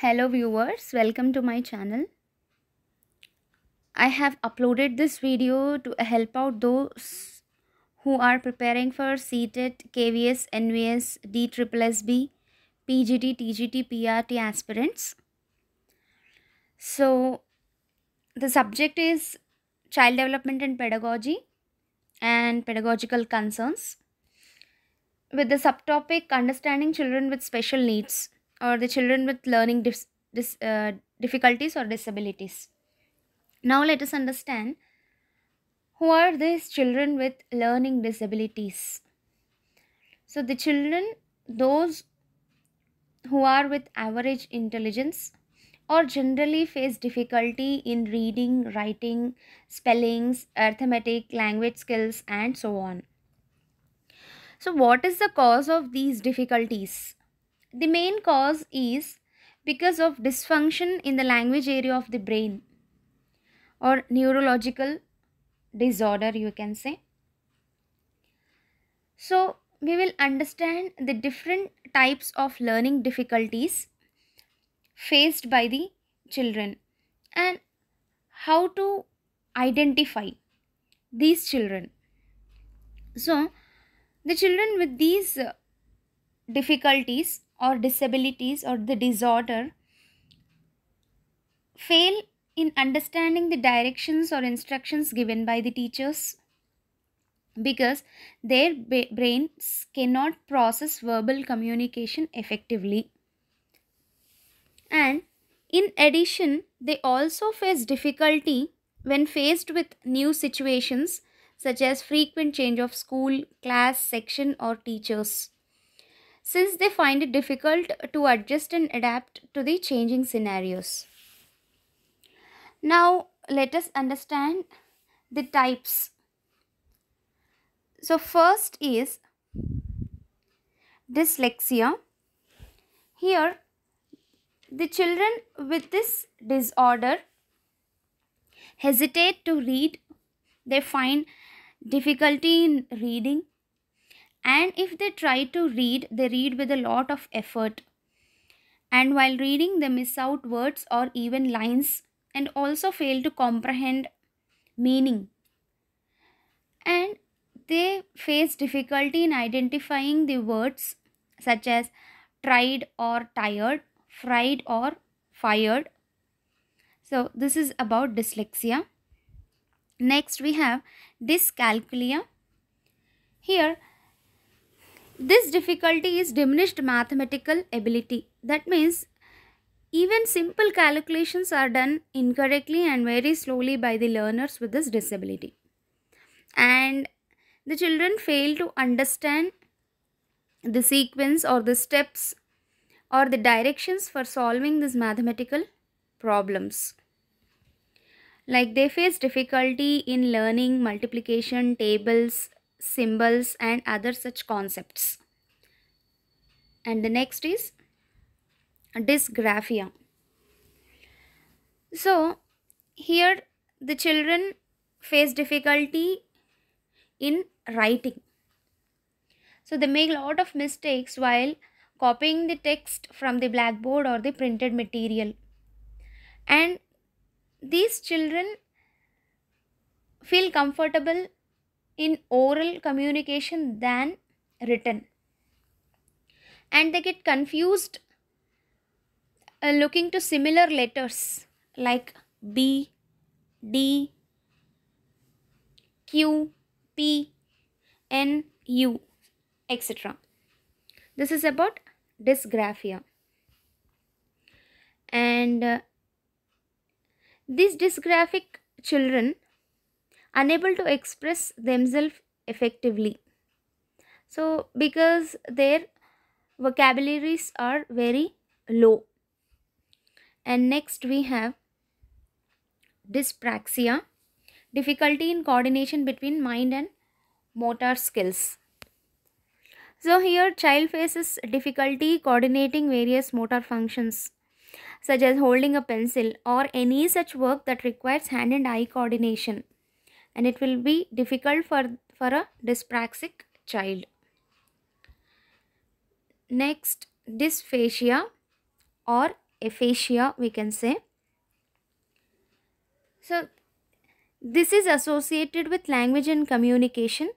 Hello viewers, welcome to my channel. I have uploaded this video to help out those who are preparing for seated KVS, NVS, sb PGT, TGT, PRT aspirants. So, the subject is child development and pedagogy and pedagogical concerns with the subtopic understanding children with special needs or the children with learning dis, dis, uh, difficulties or disabilities. Now let us understand who are these children with learning disabilities. So the children, those who are with average intelligence or generally face difficulty in reading, writing, spellings, arithmetic, language skills and so on. So what is the cause of these difficulties? The main cause is because of dysfunction in the language area of the brain or neurological disorder you can say. So we will understand the different types of learning difficulties faced by the children and how to identify these children. So the children with these difficulties or disabilities or the disorder fail in understanding the directions or instructions given by the teachers because their ba- brains cannot process verbal communication effectively and in addition they also face difficulty when faced with new situations such as frequent change of school class section or teachers since they find it difficult to adjust and adapt to the changing scenarios. Now, let us understand the types. So, first is dyslexia. Here, the children with this disorder hesitate to read, they find difficulty in reading and if they try to read they read with a lot of effort and while reading they miss out words or even lines and also fail to comprehend meaning and they face difficulty in identifying the words such as tried or tired fried or fired so this is about dyslexia next we have dyscalculia here this difficulty is diminished mathematical ability. That means even simple calculations are done incorrectly and very slowly by the learners with this disability. And the children fail to understand the sequence or the steps or the directions for solving these mathematical problems. Like they face difficulty in learning multiplication, tables, symbols and other such concepts and the next is dysgraphia so here the children face difficulty in writing so they make a lot of mistakes while copying the text from the blackboard or the printed material and these children feel comfortable in oral communication than written and they get confused uh, looking to similar letters like b d q p n u etc this is about dysgraphia and uh, these dysgraphic children unable to express themselves effectively. So, because their vocabularies are very low. And next we have dyspraxia, difficulty in coordination between mind and motor skills. So here child faces difficulty coordinating various motor functions such as holding a pencil or any such work that requires hand and eye coordination and it will be difficult for, for a dyspraxic child. Next, dysphagia or aphasia we can say. So, this is associated with language and communication.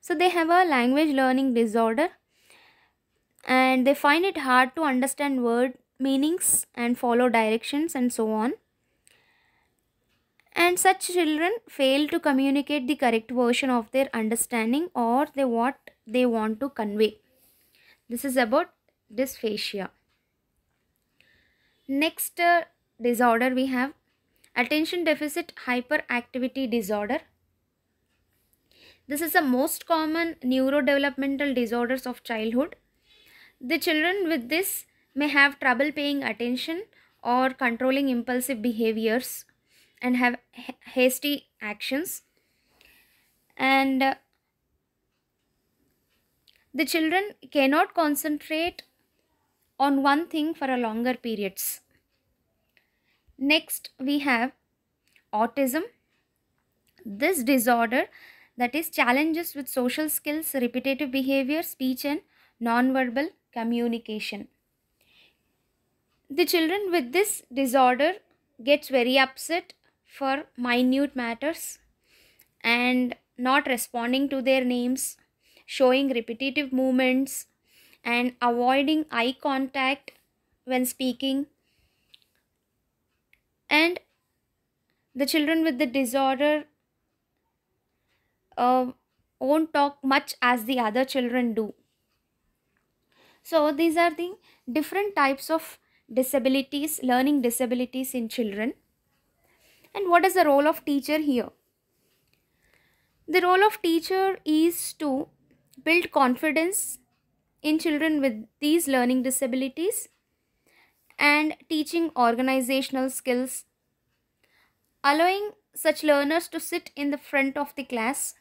So, they have a language learning disorder and they find it hard to understand word meanings and follow directions and so on and such children fail to communicate the correct version of their understanding or they what they want to convey this is about dysphagia next uh, disorder we have attention deficit hyperactivity disorder this is the most common neurodevelopmental disorders of childhood the children with this may have trouble paying attention or controlling impulsive behaviors and have hasty actions and uh, the children cannot concentrate on one thing for a longer periods next we have autism this disorder that is challenges with social skills repetitive behavior speech and non-verbal communication the children with this disorder gets very upset for minute matters and not responding to their names, showing repetitive movements, and avoiding eye contact when speaking. And the children with the disorder uh, won't talk much as the other children do. So, these are the different types of disabilities, learning disabilities in children. And what is the role of teacher here? The role of teacher is to build confidence in children with these learning disabilities and teaching organizational skills, allowing such learners to sit in the front of the class.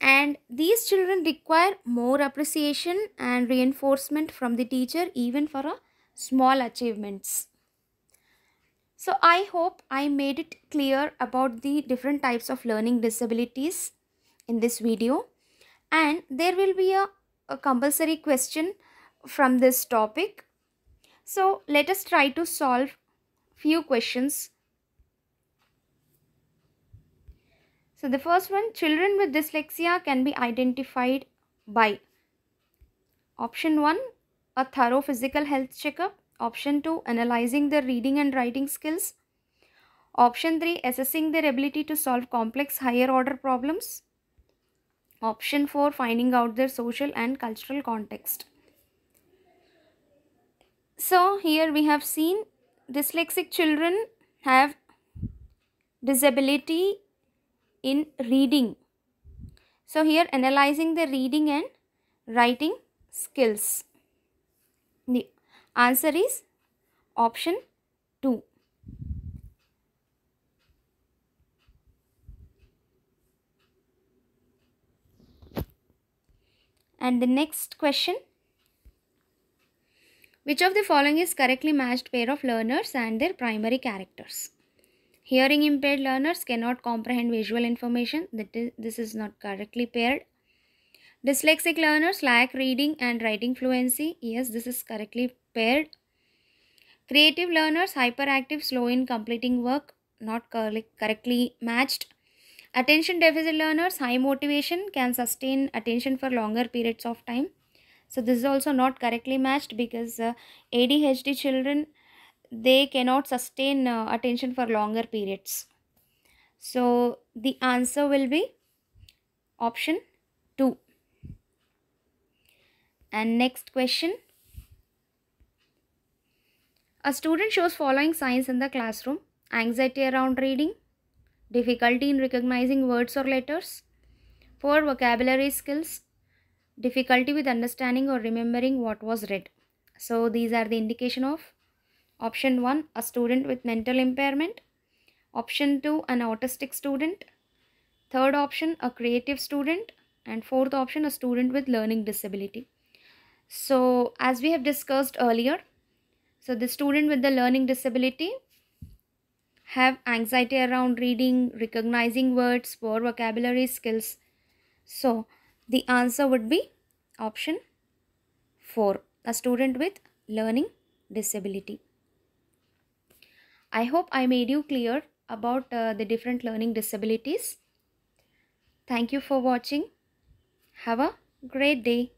And these children require more appreciation and reinforcement from the teacher even for a small achievements. So I hope I made it clear about the different types of learning disabilities in this video and there will be a, a compulsory question from this topic. So let us try to solve few questions. So the first one children with dyslexia can be identified by option 1 a thorough physical health checkup Option 2, analyzing their reading and writing skills. Option 3, assessing their ability to solve complex higher order problems. Option 4, finding out their social and cultural context. So here we have seen dyslexic children have disability in reading. So here analyzing the reading and writing skills. The Answer is option 2. And the next question. Which of the following is correctly matched pair of learners and their primary characters? Hearing impaired learners cannot comprehend visual information. That is, this is not correctly paired. Dyslexic learners lack reading and writing fluency. Yes, this is correctly paired. Creative learners hyperactive, slow in completing work, not correctly matched. Attention deficit learners high motivation can sustain attention for longer periods of time. So this is also not correctly matched because uh, ADHD children they cannot sustain uh, attention for longer periods. So the answer will be option and next question. A student shows following signs in the classroom. Anxiety around reading. Difficulty in recognizing words or letters. Poor vocabulary skills. Difficulty with understanding or remembering what was read. So these are the indication of option 1 a student with mental impairment. Option 2 an autistic student. Third option a creative student. And fourth option a student with learning disability. So as we have discussed earlier, so the student with the learning disability have anxiety around reading, recognizing words, poor vocabulary skills. So the answer would be option 4. A student with learning disability. I hope I made you clear about uh, the different learning disabilities. Thank you for watching. Have a great day.